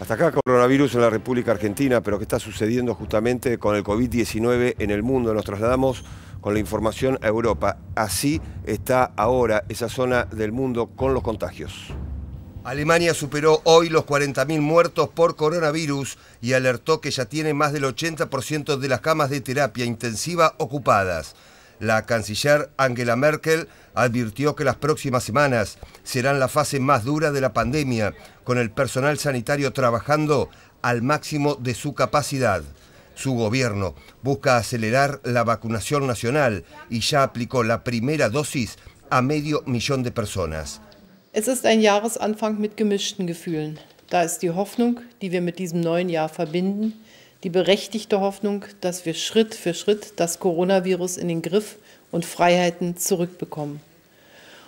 Hasta acá coronavirus en la República Argentina, pero ¿qué está sucediendo justamente con el COVID-19 en el mundo? Nos trasladamos con la información a Europa. Así está ahora esa zona del mundo con los contagios. Alemania superó hoy los 40.000 muertos por coronavirus y alertó que ya tiene más del 80% de las camas de terapia intensiva ocupadas. La canciller Angela Merkel advirtió que las próximas semanas serán la fase más dura de la pandemia, con el personal sanitario trabajando al máximo de su capacidad. Su gobierno busca acelerar la vacunación nacional y ya aplicó la primera dosis a medio millón de personas. Es ist ein Jahresanfang mit gemischten Gefühlen. Da ist die Hoffnung, die wir mit diesem neuen Jahr verbinden, die berechtigte Hoffnung, dass wir Schritt für Schritt das Coronavirus in den Griff und Freiheiten zurückbekommen.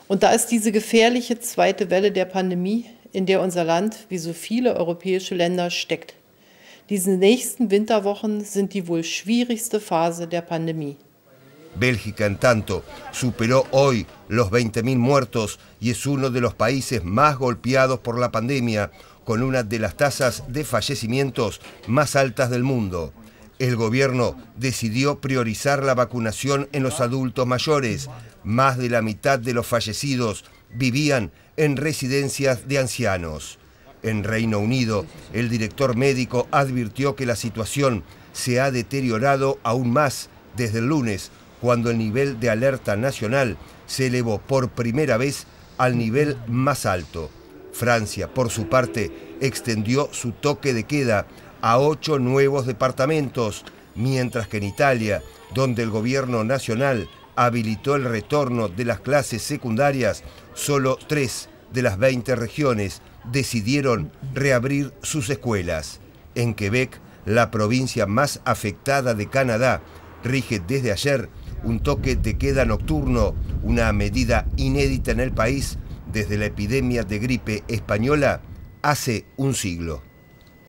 Und da ist diese gefährliche zweite Welle der Pandemie, in der unser Land wie so viele europäische Länder steckt. Diese nächsten Winterwochen sind die wohl schwierigste Phase der Pandemie. Bélgica, en tanto, superó hoy los 20.000 muertos y es uno de los países más golpeados por la pandemia, con una de las tasas de fallecimientos más altas del mundo. El gobierno decidió priorizar la vacunación en los adultos mayores. Más de la mitad de los fallecidos vivían en residencias de ancianos. En Reino Unido, el director médico advirtió que la situación se ha deteriorado aún más desde el lunes, cuando el nivel de alerta nacional se elevó por primera vez al nivel más alto. Francia, por su parte, extendió su toque de queda a ocho nuevos departamentos, mientras que en Italia, donde el gobierno nacional habilitó el retorno de las clases secundarias, solo tres de las 20 regiones decidieron reabrir sus escuelas. En Quebec, la provincia más afectada de Canadá, rige desde ayer un toque de queda nocturno, una medida inédita en el país desde la epidemia de gripe española hace un siglo.